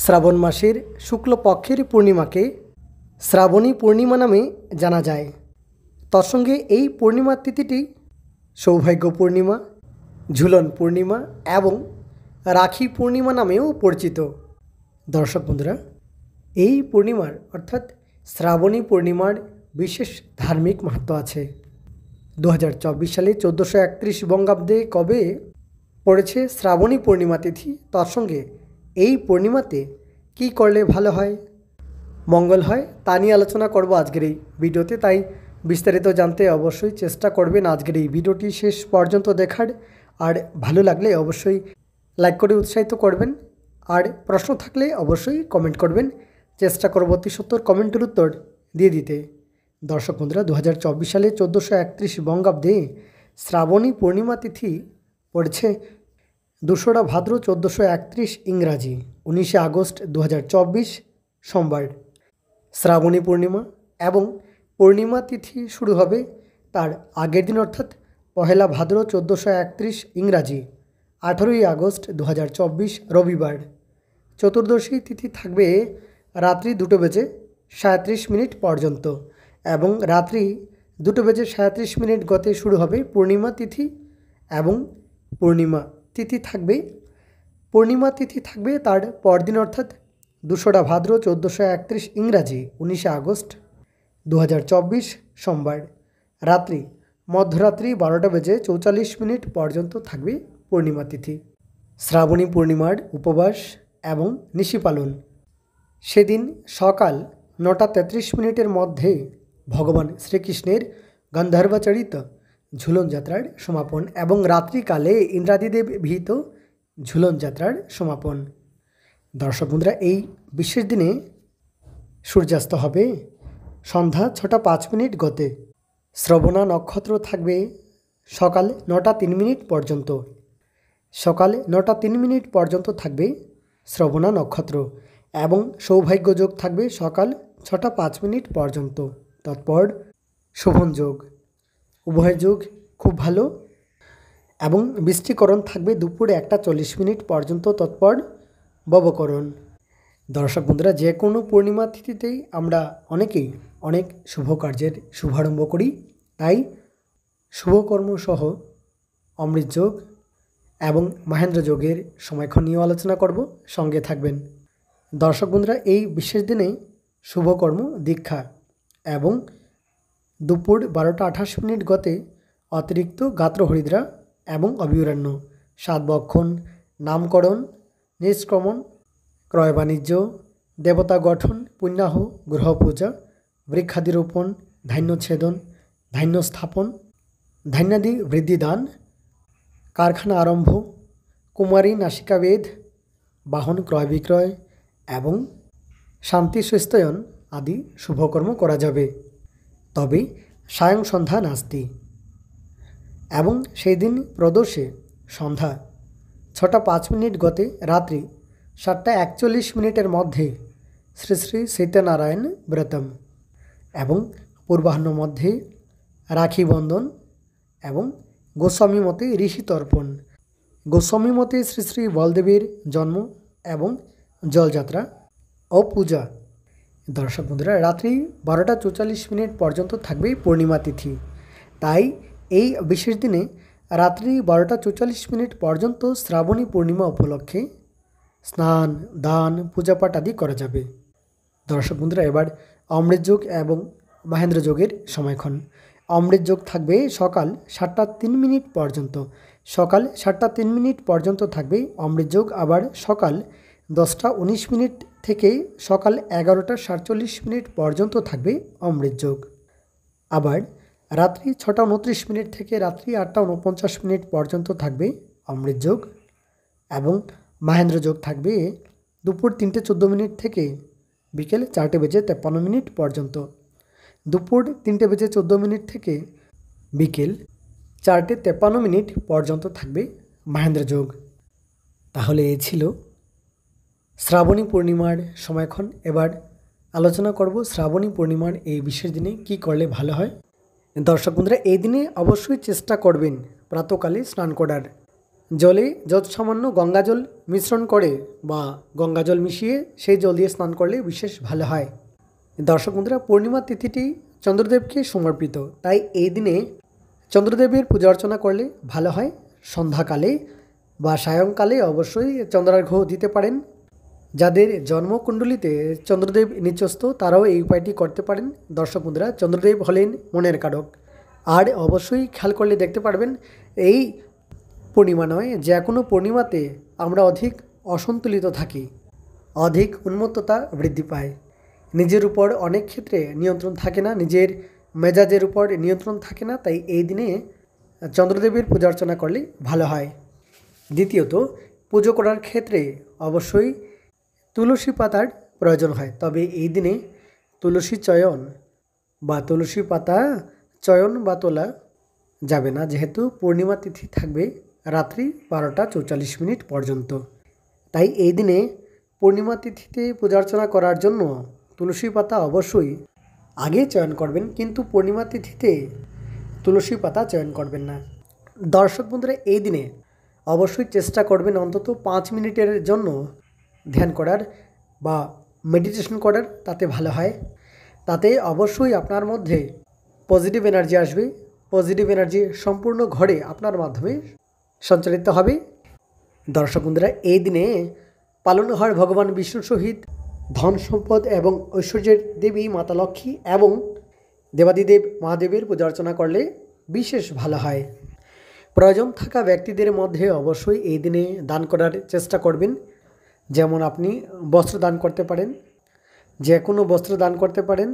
শ্রাবণ মাসের শুক্লপক্ষের পূর্ণিমাকে শ্রাবণী পূর্ণিমা নামে জানা যায় তৎসঙ্গে এই পূর্ণিমার তিথিটি সৌভাগ্য পূর্ণিমা ঝুলন পূর্ণিমা এবং রাখি পূর্ণিমা নামেও পরিচিত দর্শক বন্ধুরা এই পূর্ণিমার অর্থাৎ শ্রাবণী পূর্ণিমার বিশেষ ধার্মিক মাহাত্ম আছে দু চব্বিশ সালে চোদ্দোশো একত্রিশ বঙ্গাব্দে কবে পড়েছে শ্রাবণী পূর্ণিমা তিথি তার সঙ্গে এই পূর্ণিমাতে কি করলে ভালো হয় মঙ্গল হয় তা নিয়ে আলোচনা করব আজকের এই ভিডিওতে তাই বিস্তারিত জানতে অবশ্যই চেষ্টা করবেন আজকের এই ভিডিওটি শেষ পর্যন্ত দেখার আর ভালো লাগলে অবশ্যই লাইক করে উৎসাহিত করবেন আর প্রশ্ন থাকলে অবশ্যই কমেন্ট করবেন চেষ্টা করব অতি সত্তর কমেন্টের উত্তর দিয়ে দিতে দর্শক বন্ধুরা দু সালে চোদ্দোশো একত্রিশ বঙ্গাব্দে শ্রাবণী পূর্ণিমা তিথি পড়েছে দোসরা ভাদ্র চোদ্দোশো একত্রিশ ইংরাজি উনিশে আগস্ট দু সোমবার শ্রাবণী পূর্ণিমা এবং পূর্ণিমা তিথি শুরু হবে তার আগের দিন অর্থাৎ পহেলা ভাদ্র চোদ্দোশো একত্রিশ ইংরাজি আঠেরোই আগস্ট দু রবিবার চতুর্দশী তিথি থাকবে রাত্রি দুটো বেজে সাঁত্রিশ মিনিট পর্যন্ত এবং রাত্রি দুটো বেজে সাঁত্রিশ মিনিট গতে শুরু হবে পূর্ণিমা তিথি এবং পূর্ণিমা তিথি থাকবে পূর্ণিমা তিথি থাকবে তার পরদিন অর্থাৎ দুশোটা ভাদ্র চোদ্দোশো একত্রিশ ইংরাজি উনিশে আগস্ট দু সোমবার রাত্রি মধ্যরাত্রি বারোটা বেজে চৌচল্লিশ মিনিট পর্যন্ত থাকবে পূর্ণিমা তিথি শ্রাবণী পূর্ণিমার উপবাস এবং নিশি পালন সেদিন সকাল নটা তেত্রিশ মিনিটের মধ্যে ভগবান শ্রীকৃষ্ণের গন্ধর্বচরিত ঝুলন যাত্রার সমাপন এবং রাত্রিকালে ইন্দ্রাদিদেব ভীত ঝুলন যাত্রার সমাপন দর্শক বন্ধুরা এই বিশেষ দিনে সূর্যাস্ত হবে সন্ধ্যা ছটা পাঁচ মিনিট গতে শ্রবণা নক্ষত্র থাকবে সকাল নটা তিন মিনিট পর্যন্ত সকালে নটা তিন মিনিট পর্যন্ত থাকবে শ্রবণা নক্ষত্র এবং সৌভাগ্য যোগ থাকবে সকাল ছটা পাঁচ মিনিট পর্যন্ত তৎপর শোভন যোগ উভয় যোগ খুব ভালো এবং বৃষ্টিকরণ থাকবে দুপুরে একটা চল্লিশ মিনিট পর্যন্ত তৎপর ববকরণ দর্শক বন্ধুরা যে কোনো পূর্ণিমা তিথিতেই আমরা অনেকেই অনেক শুভ কার্যের শুভারম্ভ করি তাই শুভকর্মসহ অমৃত যোগ এবং মহেন্দ্র যোগের সময়ক্ষণ নিয়েও আলোচনা করব সঙ্গে থাকবেন দর্শক বন্ধুরা এই বিশেষ দিনে শুভকর্ম দীক্ষা এবং দুপুর বারোটা আঠাশ মিনিট গতে অতিরিক্ত গাত্র হরিদ্রা এবং অভিয়ারণ্য সাতবক্ষণ নামকরণ নিষ্ক্রমণ ক্রয় বাণিজ্য দেবতা গঠন পুণ্যাহ গ্রহ পূজা বৃক্ষাদিরোপণ ধান্যচ্ছেদন ধান্য স্থাপন ধান্যাদি বৃদ্ধিদান কারখানা আরম্ভ কুমারী নাসিকাবেদ বাহন ক্রয় বিক্রয় এবং শান্তি সুস্থায়ন আদি শুভকর্ম করা যাবে তবে সায়ং সন্ধ্যা নাস্তি এবং সেই দিন প্রদোষে সন্ধ্যা ছটা পাঁচ মিনিট গতে রাত্রি সাতটা একচল্লিশ মিনিটের মধ্যে শ্রী শ্রী সীতানারায়ণ ব্রতম এবং পূর্বাহ্ন মধ্যে রাখি বন্ধন এবং গোস্বামী মতে ঋষি তর্পণ গোস্বামী মতে শ্রী শ্রী বলদেবের জন্ম এবং জলযাত্রা ও পূজা দর্শক বন্ধুরা রাত্রি বারোটা চৌচল্লিশ মিনিট পর্যন্ত থাকবে পূর্ণিমা তিথি তাই এই বিশেষ দিনে রাত্রি বারোটা চৌচল্লিশ মিনিট পর্যন্ত শ্রাবণী পূর্ণিমা উপলক্ষে স্নান দান পূজাপাঠ আদি করা যাবে দর্শক বন্ধুরা এবার অমৃত যোগ এবং মহেন্দ্র যোগের সময়ক্ষণ অমৃত যোগ থাকবে সকাল সাতটা তিন মিনিট পর্যন্ত সকাল সাতটা তিন মিনিট পর্যন্ত থাকবে অমৃত যোগ আবার সকাল দশটা উনিশ মিনিট থেকে সকাল এগারোটা সাতচল্লিশ মিনিট পর্যন্ত থাকবে অমৃত যোগ আবার রাত্রি ছটা উনত্রিশ মিনিট থেকে রাত্রি আটটা উনপঞ্চাশ মিনিট পর্যন্ত থাকবে অমৃত যোগ এবং মাহেন্দ্র যোগ থাকবে দুপুর তিনটে চোদ্দো মিনিট থেকে বিকেল চারটে বেজে তেপ্পান্ন মিনিট পর্যন্ত দুপুর তিনটে বেজে চোদ্দো মিনিট থেকে বিকেল চারটে তেপ্পান্ন মিনিট পর্যন্ত থাকবে মাহেন্দ্র যোগ তাহলে এ ছিল শ্রাবণী পূর্ণিমার সময়ক্ষণ এবার আলোচনা করব শ্রাবণী পূর্ণিমার এই বিশেষ দিনে কি করলে ভালো হয় দর্শক বন্ধুরা এই দিনে অবশ্যই চেষ্টা করবেন প্রাতকালে স্নান করার জলে যত সামান্য গঙ্গাজল মিশ্রণ করে বা গঙ্গাজল মিশিয়ে সেই জল দিয়ে স্নান করলে বিশেষ ভালো হয় দর্শক বন্ধুরা পূর্ণিমা তিথিটি চন্দ্রদেবকে সমর্পিত তাই এই দিনে চন্দ্রদেবের পূজা অর্চনা করলে ভালো হয় সন্ধ্যাকালে বা সায়ংকালে অবশ্যই চন্দ্রার্ঘ দিতে পারেন যাদের জন্মকুণ্ডলিতে চন্দ্রদেব নিচস্থ তারাও এই উপায়টি করতে পারেন দর্শক বন্ধুরা চন্দ্রদেব হলেন মনের কারক আর অবশ্যই খেয়াল করলে দেখতে পারবেন এই পূর্ণিমা নয় যে কোনো পূর্ণিমাতে আমরা অধিক অসন্তুলিত থাকি অধিক উন্মত্ততা বৃদ্ধি পায় নিজের উপর অনেক ক্ষেত্রে নিয়ন্ত্রণ থাকে না নিজের মেজাজের উপর নিয়ন্ত্রণ থাকে না তাই এই দিনে চন্দ্রদেবের পূজা অর্চনা করলে ভালো হয় দ্বিতীয়ত পুজো করার ক্ষেত্রে অবশ্যই তুলসী পাতার প্রয়োজন হয় তবে এই দিনে তুলসী চয়ন বা তুলসী পাতা চয়ন বা তোলা যাবে না যেহেতু পূর্ণিমা তিথি থাকবে রাত্রি বারোটা চৌচল্লিশ মিনিট পর্যন্ত তাই এই দিনে পূর্ণিমা তিথিতে পূজার্চনা করার জন্য তুলসী পাতা অবশ্যই আগে চয়ন করবেন কিন্তু পূর্ণিমা তিথিতে তুলসী পাতা চয়ন করবেন না দর্শক বন্ধুরা এই দিনে অবশ্যই চেষ্টা করবেন অন্তত পাঁচ মিনিটের জন্য ধ্যান করার বা মেডিটেশন করার তাতে ভালো হয় তাতে অবশ্যই আপনার মধ্যে পজিটিভ এনার্জি আসবে পজিটিভ এনার্জি সম্পূর্ণ ঘরে আপনার মাধ্যমে সঞ্চালিত হবে দর্শক বন্ধুরা এই দিনে পালন হয় ভগবান বিষ্ণুর সহিত ধন সম্পদ এবং ঐশ্বর্যের দেবী মাতা লক্ষ্মী এবং দেবাদিদেব মহাদেবের পূজা অর্চনা করলে বিশেষ ভালো হয় প্রয়োজন থাকা ব্যক্তিদের মধ্যে অবশ্যই এই দিনে দান করার চেষ্টা করবেন যেমন আপনি বস্ত্র দান করতে পারেন যে কোনো বস্ত্র দান করতে পারেন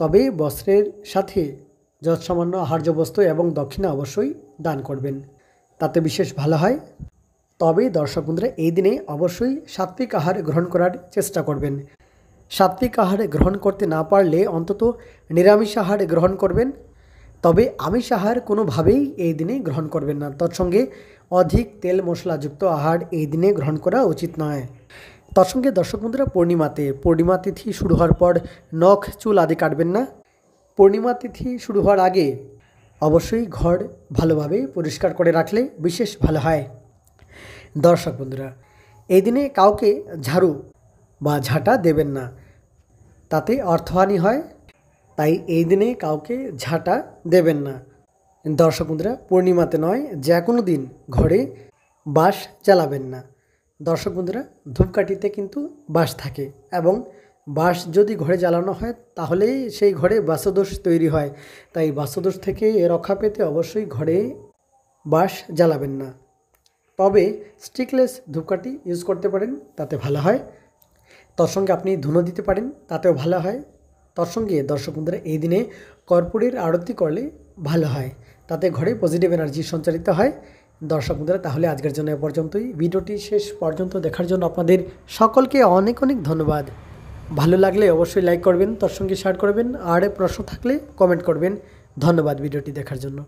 তবে বস্ত্রের সাথে যৎসামান্য আহার্য বস্তু এবং দক্ষিণা অবশ্যই দান করবেন তাতে বিশেষ ভালো হয় তবে দর্শক বন্ধুরা এই দিনে অবশ্যই সাত্বিক আহার গ্রহণ করার চেষ্টা করবেন সাত্বিক আহার গ্রহণ করতে না পারলে অন্তত নিরামিষ আহার গ্রহণ করবেন তবে আমিষ আহার কোনোভাবেই এই দিনে গ্রহণ করবেন না তৎসঙ্গে অধিক তেল মশলাযুক্ত আহার এই দিনে গ্রহণ করা উচিত নয় তৎসঙ্গে দর্শক বন্ধুরা পূর্ণিমাতে পূর্ণিমা তিথি শুরু হওয়ার পর নখ চুল আদি কাটবেন না পূর্ণিমা তিথি শুরু হওয়ার আগে অবশ্যই ঘর ভালোভাবে পরিষ্কার করে রাখলে বিশেষ ভালো হয় দর্শক বন্ধুরা এই দিনে কাউকে ঝাড়ু বা ঝাঁটা দেবেন না তাতে অর্থহানি হয় তাই এই দিনে কাউকে ঝাঁটা দেবেন না দর্শক বন্ধুরা পূর্ণিমাতে নয় যে কোনো দিন ঘরে বাস চালাবেন না দর্শক বন্ধুরা ধূপকাঠিতে কিন্তু বাস থাকে এবং বাস যদি ঘরে জ্বালানো হয় তাহলেই সেই ঘরে বাসদোষ তৈরি হয় তাই বাসদোষ থেকে রক্ষা পেতে অবশ্যই ঘরে বাস জ্বালাবেন না তবে স্টিকলেস ধূপকাঠি ইউজ করতে পারেন তাতে ভালো হয় তার সঙ্গে আপনি ধুনো দিতে পারেন তাতেও ভালো হয় তার সঙ্গে দর্শক বন্ধুরা এই দিনে কর্পূরের আরতি করলে ভালো হয় তাতে ঘরে পজিটিভ এনার্জি সঞ্চারিত হয় দর্শক বন্ধুরা তাহলে আজকের জন্য এ পর্যন্তই ভিডিওটি শেষ পর্যন্ত দেখার জন্য আপনাদের সকলকে অনেক অনেক ধন্যবাদ ভালো লাগলে অবশ্যই লাইক করবেন তার সঙ্গে শেয়ার করবেন আর প্রশ্ন থাকলে কমেন্ট করবেন ধন্যবাদ ভিডিওটি দেখার জন্য